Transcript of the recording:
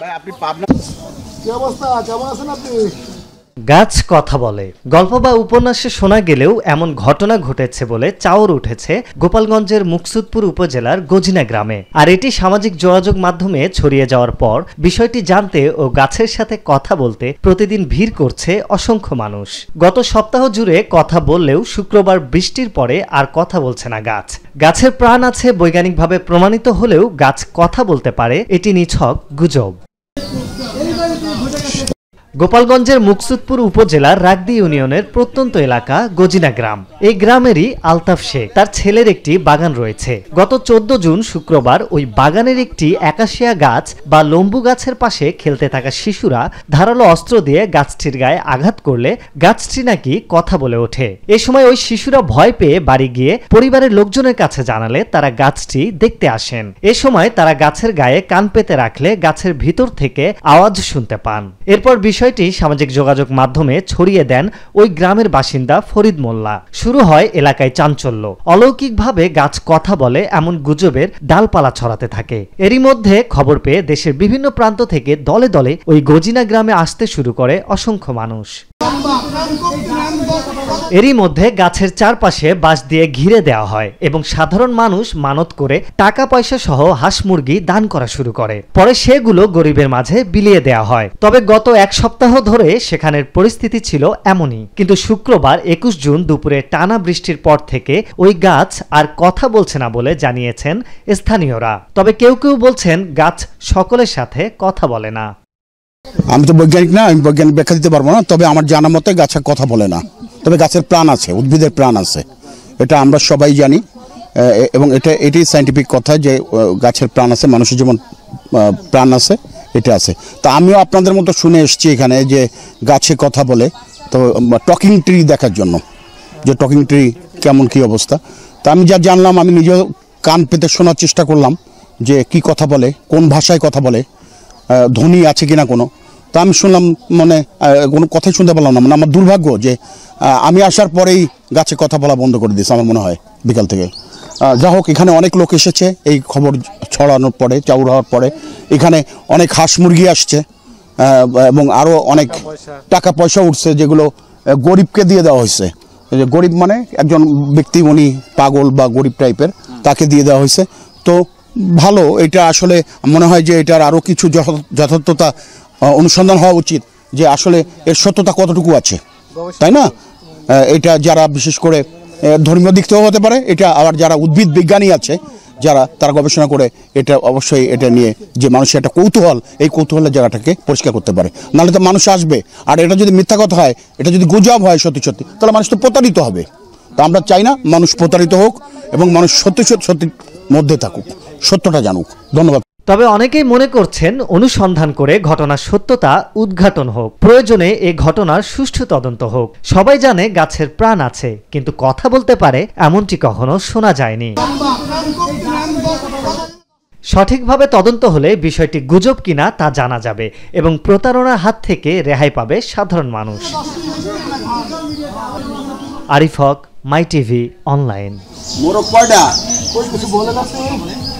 ভাই আপনি পাবনা কি অবস্থা কেমন আছেন আপনি গাছ কথা বলে গল্প বা উপন্যাসে শোনা গেলেও এমন ঘটনা ঘটেছে বলে চাওর উঠেছে গোপালগঞ্জের মুকসুদপুর উপজেলার গজিনা গ্রামে আর এটি সামাজিক যোগাযোগ মাধ্যমে ছড়িয়ে যাওয়ার পর বিষয়টি জানতে ও গাছের সাথে কথা বলতে প্রতিদিন ভিড় করছে অসংখ্য মানুষ গত সপ্তাহ জুড়ে কথা বললেও শুক্রবার বৃষ্টির পরে আর কথা বলছে না গাছ গাছের প্রাণ আছে বৈজ্ঞানিকভাবে প্রমাণিত হলেও গাছ কথা বলতে পারে এটি নিছক গুজব গোপালগঞ্জের মুকসুদপুর উপজেলার রাগদি ইউনিয়নের প্রত্যন্ত এলাকা গজিনা গ্রাম এই গ্রামেরই আলতাফ শেখ তার ছেলের একটি বাগান রয়েছে গত চোদ্দ জুন শুক্রবার ওই বাগানের একটি একাশিয়া গাছ বা লম্বু গাছের পাশে খেলতে থাকা শিশুরা ধারালো অস্ত্র দিয়ে গাছটির গায়ে আঘাত করলে গাছটি নাকি কথা বলে ওঠে এ সময় ওই শিশুরা ভয় পেয়ে বাড়ি গিয়ে পরিবারের লোকজনের কাছে জানালে তারা গাছটি দেখতে আসেন এ সময় তারা গাছের গায়ে কান পেতে রাখলে গাছের ভিতর থেকে আওয়াজ শুনতে পান এরপর বিষয় বিষয়টি সামাজিক যোগাযোগ মাধ্যমে ছড়িয়ে দেন ওই গ্রামের বাসিন্দা ফরিদ মোল্লা শুরু হয় এলাকায় চাঞ্চল্য অলৌকিকভাবে গাছ কথা বলে এমন গুজবের ডালপালা ছড়াতে থাকে এরই মধ্যে খবর পেয়ে দেশের বিভিন্ন প্রান্ত থেকে দলে দলে ওই গজিনা গ্রামে আসতে শুরু করে অসংখ্য মানুষ এরই মধ্যে গাছের চারপাশে বাঁশ দিয়ে ঘিরে দেওয়া হয় এবং সাধারণ মানুষ মানত করে টাকা পয়সা সহ হাঁস মুরগি দান করা শুরু করে পরে সেগুলো গরিবের মাঝে বিলিয়ে দেওয়া হয় তবে গত এক সপ্তাহ ধরে সেখানের পরিস্থিতি ছিল এমনই কিন্তু শুক্রবার একুশ জুন দুপুরে টানা বৃষ্টির পর থেকে ওই গাছ আর কথা বলছে না বলে জানিয়েছেন স্থানীয়রা তবে কেউ কেউ বলছেন গাছ সকলের সাথে কথা বলে না আমি তো বৈজ্ঞানিক না আমি বৈজ্ঞানিক ব্যাখ্যা দিতে পারবো না তবে আমার জানা মতে গাছের কথা বলে না তবে গাছের প্রাণ আছে উদ্ভিদের প্রাণ আছে এটা আমরা সবাই জানি এবং এটা এটাই সাইন্টিফিক কথা যে গাছের প্রাণ আছে মানুষের যেমন প্রাণ আছে এটা আছে তা আমিও আপনাদের মতো শুনে এসছি এখানে যে গাছে কথা বলে তো টকিং ট্রি দেখার জন্য যে টকিং ট্রি কেমন কি অবস্থা তা আমি যা জানলাম আমি নিজেও কান পেতে শোনার চেষ্টা করলাম যে কি কথা বলে কোন ভাষায় কথা বলে ধ্বনি আছে কিনা কোনো তা আমি শুনলাম মানে কোনো কথাই শুনতে পারলাম না মানে আমার দুর্ভাগ্য যে আমি আসার পরেই গাছে কথা বলা বন্ধ করে দিয়েছে আমার মনে হয় বিকাল থেকে যা হোক এখানে অনেক লোক এসেছে এই খবর ছড়ানোর পরে চাউর হওয়ার পরে এখানে অনেক হাঁস মুরগি আসছে এবং আরও অনেক টাকা পয়সা উঠছে যেগুলো গরিবকে দিয়ে দেওয়া হয়েছে গরিব মানে একজন ব্যক্তি উনি পাগল বা গরিব টাইপের তাকে দিয়ে দেওয়া হয়েছে তো ভালো এটা আসলে মনে হয় যে এটার আরও কিছু যথার্থতা অনুসন্ধান হওয়া উচিত যে আসলে এর সত্যতা কতটুকু আছে তাই না এটা যারা বিশেষ করে ধর্মীয় দিক থেকেও হতে পারে এটা আবার যারা উদ্ভিদ বিজ্ঞানী আছে যারা তারা গবেষণা করে এটা অবশ্যই এটা নিয়ে যে মানুষের একটা কৌতূহল এই কৌতূহলের জায়গাটাকে পরিষ্কার করতে পারে নাহলে তো মানুষ আসবে আর এটা যদি মিথ্যা কথা হয় এটা যদি গুজব হয় সত্যি সত্যি তাহলে মানুষ তো প্রতারিত হবে তো আমরা চাই না মানুষ প্রতারিত হোক এবং মানুষ সত্যি সত্যি সত্যির মধ্যে থাকুক সত্যটা জানুক ধন্যবাদ তবে অনেকেই মনে করছেন অনুসন্ধান করে ঘটনার সত্যতা উদ্ঘাটন হোক প্রয়োজনে এ ঘটনার সুষ্ঠু তদন্ত হোক সবাই জানে গাছের প্রাণ আছে কিন্তু কথা বলতে পারে এমনটি কখনো শোনা যায়নি সঠিকভাবে তদন্ত হলে বিষয়টি গুজব কিনা তা জানা যাবে এবং প্রতারণার হাত থেকে রেহাই পাবে সাধারণ মানুষ Arif Haque my TV online